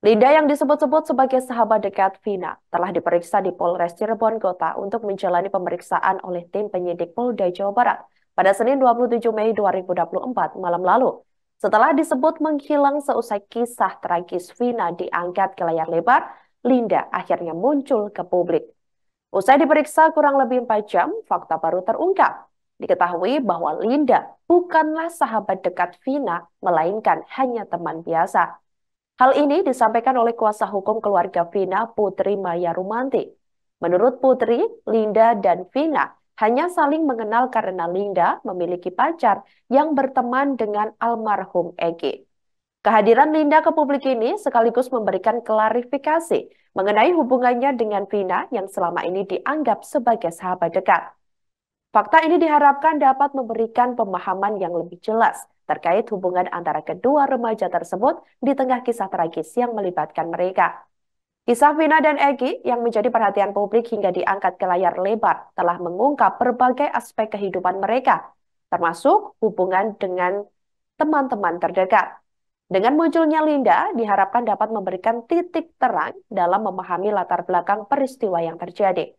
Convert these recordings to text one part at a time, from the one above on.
Linda yang disebut-sebut sebagai sahabat dekat Vina telah diperiksa di Polres Cirebon Kota untuk menjalani pemeriksaan oleh tim penyidik Polda Jawa Barat pada Senin 27 Mei 2024 malam lalu. Setelah disebut menghilang seusai kisah tragis Vina diangkat ke layar lebar, Linda akhirnya muncul ke publik. Usai diperiksa kurang lebih 4 jam, fakta baru terungkap. Diketahui bahwa Linda bukanlah sahabat dekat Vina, melainkan hanya teman biasa. Hal ini disampaikan oleh kuasa hukum keluarga Vina Putri Maya Rumanti. Menurut Putri, Linda dan Vina hanya saling mengenal karena Linda memiliki pacar yang berteman dengan almarhum Egi. Kehadiran Linda ke publik ini sekaligus memberikan klarifikasi mengenai hubungannya dengan Vina yang selama ini dianggap sebagai sahabat dekat. Fakta ini diharapkan dapat memberikan pemahaman yang lebih jelas terkait hubungan antara kedua remaja tersebut di tengah kisah tragis yang melibatkan mereka. Kisah Vina dan Egi yang menjadi perhatian publik hingga diangkat ke layar lebar telah mengungkap berbagai aspek kehidupan mereka, termasuk hubungan dengan teman-teman terdekat. Dengan munculnya Linda, diharapkan dapat memberikan titik terang dalam memahami latar belakang peristiwa yang terjadi.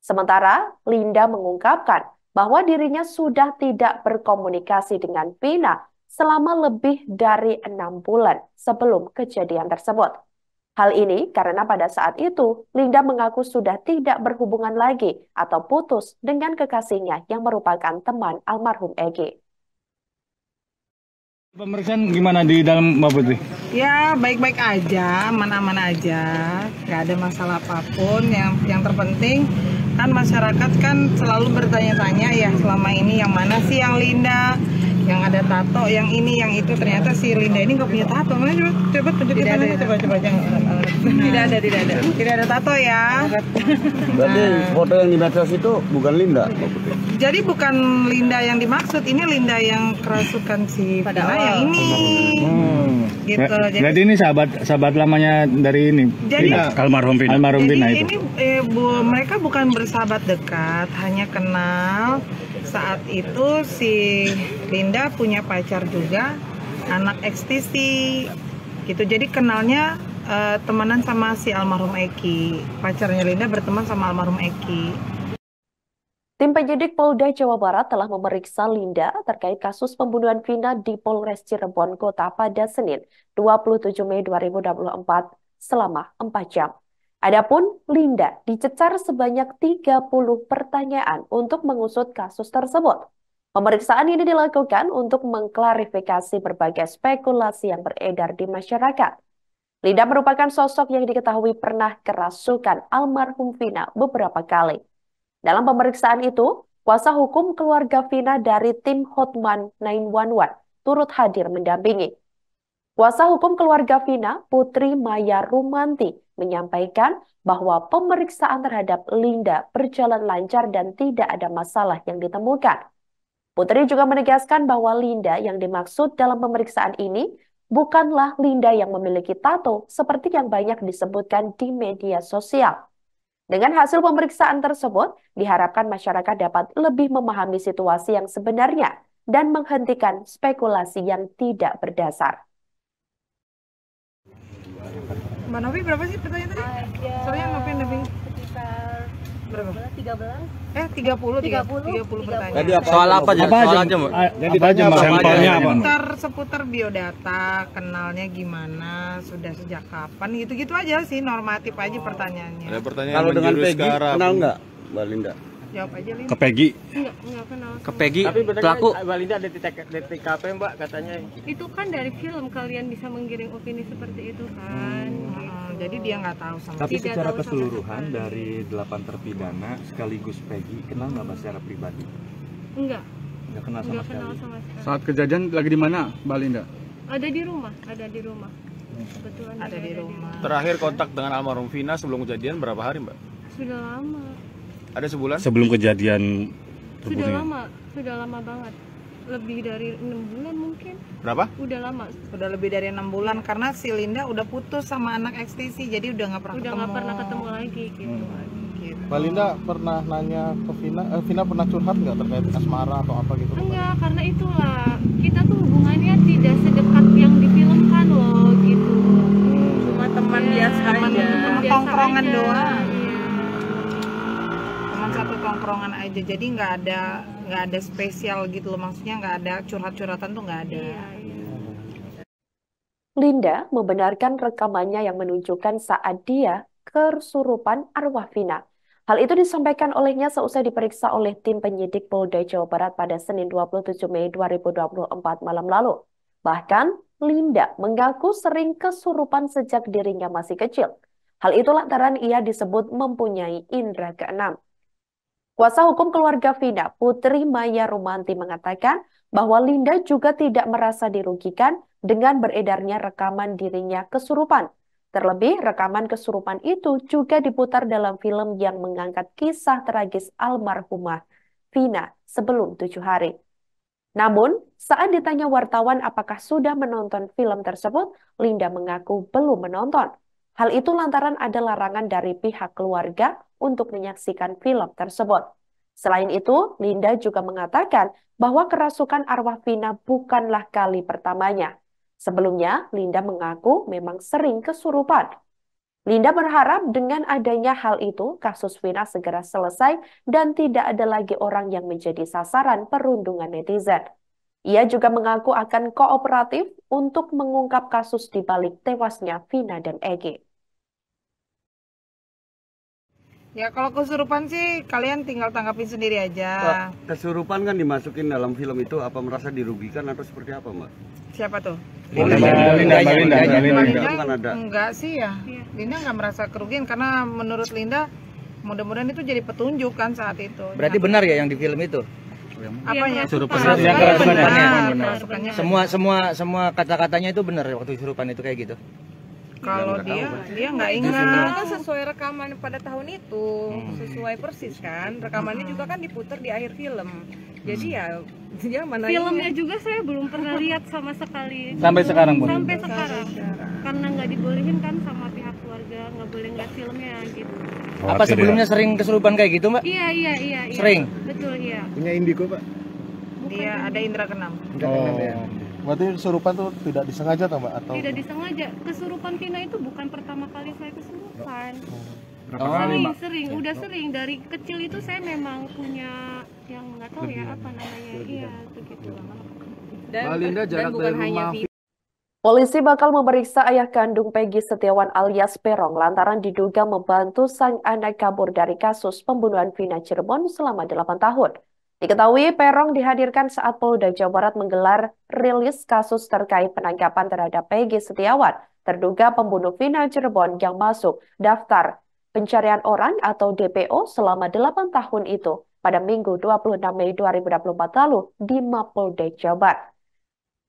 Sementara, Linda mengungkapkan bahwa dirinya sudah tidak berkomunikasi dengan Pina selama lebih dari enam bulan sebelum kejadian tersebut. Hal ini karena pada saat itu Linda mengaku sudah tidak berhubungan lagi atau putus dengan kekasihnya yang merupakan teman almarhum Egi. Pemeriksaan gimana di dalam Mbak Putri? ya baik-baik aja aman-aman aja nggak ada masalah apapun yang yang terpenting kan masyarakat kan selalu bertanya-tanya ya selama ini yang mana sih yang Linda yang ada tato yang ini yang itu ternyata si Linda ini nggak punya tato mana coba coba coba coba ada, coba coba jangan tidak ada tidak ada tidak ada tato ya berarti nah. foto yang di medsos itu bukan Linda Jadi bukan Linda yang dimaksud, ini Linda yang kerasukan si Pada yang ini. Hmm. Gitu. Ya, jadi, jadi ini sahabat sahabat lamanya dari ini. Jadi Vina. almarhum Vina. Almarhum Vina itu. Ini eh, bu, mereka bukan bersahabat dekat, hanya kenal saat itu si Linda punya pacar juga anak ekstisi gitu jadi kenalnya temanan eh, temenan sama si almarhum Eki pacarnya Linda berteman sama almarhum Eki Tim penyidik Polda Jawa Barat telah memeriksa Linda terkait kasus pembunuhan Vina di Polres Cirebon Kota pada Senin 27 Mei 2024 selama 4 jam. Adapun Linda dicecar sebanyak 30 pertanyaan untuk mengusut kasus tersebut. Pemeriksaan ini dilakukan untuk mengklarifikasi berbagai spekulasi yang beredar di masyarakat. Linda merupakan sosok yang diketahui pernah kerasukan almarhum Vina beberapa kali. Dalam pemeriksaan itu, kuasa hukum keluarga Vina dari tim Hotman 911 turut hadir mendampingi. Kuasa hukum keluarga Vina, Putri Maya Rumanti, menyampaikan bahwa pemeriksaan terhadap Linda berjalan lancar dan tidak ada masalah yang ditemukan. Putri juga menegaskan bahwa Linda yang dimaksud dalam pemeriksaan ini bukanlah Linda yang memiliki tato seperti yang banyak disebutkan di media sosial. Dengan hasil pemeriksaan tersebut, diharapkan masyarakat dapat lebih memahami situasi yang sebenarnya dan menghentikan spekulasi yang tidak berdasar. Mbak Novi berapa sih pertanyaan tadi? Soalnya ngapain Novi? berapa? 13. Eh, 30. 30. 30, 30 pertanyaan. Tadi apa? Soal apa aja? Apa soal aja, Mbak. Jadi tanya apa? Sampelnya apa? Seputar seputar biodata, kenalnya gimana, sudah sejak kapan, gitu-gitu aja sih normatif aja pertanyaannya. Ada pertanyaan Kalau dengan Peggy kenal nggak, Mbak Linda? Jawab aja, Linda. Ke Peggy. Enggak, enggak kenal. Ke Peggy. Tapi betul -betul pelaku Mbak Linda ada di TKP, Mbak, katanya. Itu kan dari film kalian bisa menggiring opini seperti itu kan. Hmm jadi dia nggak tahu sama tapi tidak secara keseluruhan dari delapan terpidana sekaligus Peggy kenal nggak mbak secara pribadi enggak enggak kenal sama, nggak kenal sama saat kejadian lagi di mana Mbak Linda ada di rumah ada di rumah hmm. kebetulan ada, ada di rumah terakhir kontak dengan almarhum Vina sebelum kejadian berapa hari Mbak sudah lama ada sebulan sebelum kejadian sudah lama sudah lama banget lebih dari enam bulan mungkin berapa udah lama udah lebih dari enam bulan ya. karena si Linda udah putus sama anak ekstensi jadi udah nggak pernah udah nggak pernah ketemu lagi gitu hmm. Mbak gitu. Linda pernah nanya ke Vina eh, Vina pernah curhat nggak terkait asmara atau apa gitu enggak karena itulah kita tuh hubungannya tidak sedekat yang difilmkan loh gitu hmm, cuma teman ya, biasa teman, aja teman tongkrongan doang ya. teman satu tongkrongan aja jadi nggak ada nggak ada spesial gitu loh maksudnya nggak ada curhat-curhatan tuh nggak ada. Iya, iya. Linda membenarkan rekamannya yang menunjukkan saat dia kesurupan arwah Vina. Hal itu disampaikan olehnya seusai diperiksa oleh tim penyidik Polda Jawa Barat pada Senin 27 Mei 2024 malam lalu. Bahkan, Linda mengaku sering kesurupan sejak dirinya masih kecil. Hal itu lantaran ia disebut mempunyai indera keenam. Kuasa hukum keluarga Vina, Putri Maya Romanti mengatakan bahwa Linda juga tidak merasa dirugikan dengan beredarnya rekaman dirinya kesurupan. Terlebih, rekaman kesurupan itu juga diputar dalam film yang mengangkat kisah tragis almarhumah Vina sebelum tujuh hari. Namun, saat ditanya wartawan apakah sudah menonton film tersebut, Linda mengaku belum menonton. Hal itu lantaran ada larangan dari pihak keluarga untuk menyaksikan film tersebut. Selain itu, Linda juga mengatakan bahwa kerasukan arwah Vina bukanlah kali pertamanya. Sebelumnya, Linda mengaku memang sering kesurupan. Linda berharap dengan adanya hal itu, kasus Vina segera selesai dan tidak ada lagi orang yang menjadi sasaran perundungan netizen. Ia juga mengaku akan kooperatif untuk mengungkap kasus di balik tewasnya Vina dan Ege. Ya kalau kesurupan sih kalian tinggal tanggapin sendiri aja. Kesurupan kan dimasukin dalam film itu apa merasa dirugikan atau seperti apa mbak? Siapa tuh? Linda, Linda, Linda, Linda, kan Enggak sih ya. Iya. Linda nggak merasa kerugian karena menurut Linda mudah-mudahan itu jadi petunjuk kan saat itu. Berarti nah, benar ya yang di film itu? Apanya? kerasukan ya. Semua semua semua kata-katanya itu benar waktu surupan itu kayak gitu. Kalau dia tahu, dia nggak ingat. kan sesuai rekaman pada tahun itu, hmm. sesuai persis kan. Rekamannya juga kan diputar di akhir film. Jadi hmm. ya dia mana Filmnya ini? Ya? juga saya belum pernah lihat sama sekali. Sampai sekarang pun. Sampai sekarang. Sampai sekarang. Karena nggak dibolehin kan sama pihak nggak boleh ngeliat filmnya gitu. Oh, Apa sebelumnya ya? sering kesurupan kayak gitu, Mbak? Iya, iya, iya. iya. Sering? Betul, iya. Punya indigo, Pak? Iya, ada indra keenam. Indra oh. keenam ya. Berarti kesurupan tuh tidak disengaja atau Mbak? Atau... Tidak disengaja. Kesurupan Tina itu bukan pertama kali saya kesurupan. Berapa oh, kali, Mbak? Sering, udah sering. Dari kecil itu saya memang punya yang nggak tahu ya apa namanya. Iya, begitu. Dan, jarak dan bukan dari rumah hanya Polisi bakal memeriksa ayah kandung Peggy Setiawan alias Perong lantaran diduga membantu sang anak kabur dari kasus pembunuhan Vina Cirebon selama 8 tahun. Diketahui Perong dihadirkan saat Polda Jawa Barat menggelar rilis kasus terkait penangkapan terhadap Peggy Setiawan, terduga pembunuh Vina Cirebon yang masuk daftar pencarian orang atau DPO selama 8 tahun itu pada Minggu 26 Mei 2024 lalu di Mapolda Jawa Barat.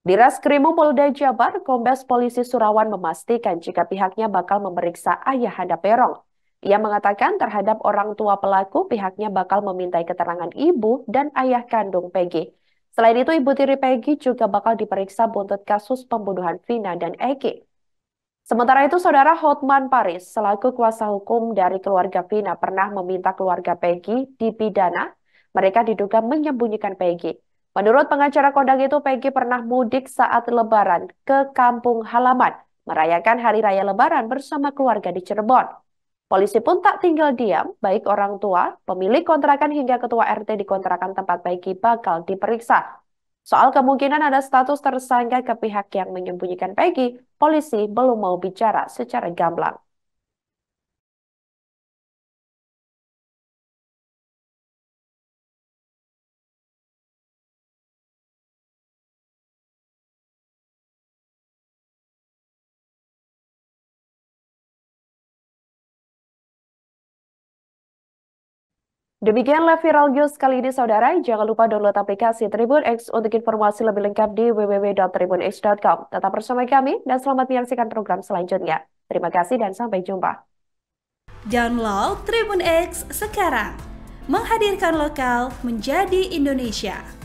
Di Reskrimu Polda Jabar, Kombes Polisi Surawan memastikan jika pihaknya bakal memeriksa ayah Ayahanda Perong. Ia mengatakan terhadap orang tua pelaku, pihaknya bakal memintai keterangan ibu dan ayah kandung Peggy. Selain itu, ibu tiri Peggy juga bakal diperiksa buntut kasus pembunuhan Vina dan Eki. Sementara itu, Saudara Hotman Paris, selaku kuasa hukum dari keluarga Vina, pernah meminta keluarga Peggy dipidana. Mereka diduga menyembunyikan Peggy. Menurut pengacara kondang itu, Peggy pernah mudik saat lebaran ke kampung halaman, merayakan Hari Raya Lebaran bersama keluarga di Cirebon. Polisi pun tak tinggal diam, baik orang tua, pemilik kontrakan hingga ketua RT di kontrakan tempat Peggy bakal diperiksa. Soal kemungkinan ada status tersangka ke pihak yang menyembunyikan Peggy, polisi belum mau bicara secara gamblang. Demikianlah viral news kali ini saudara. Jangan lupa download aplikasi Tribun X untuk informasi lebih lengkap di www.tribunx.com. Tetap bersama kami dan selamat menyaksikan program selanjutnya. Terima kasih dan sampai jumpa. Download Tribun X sekarang. Menghadirkan lokal menjadi Indonesia.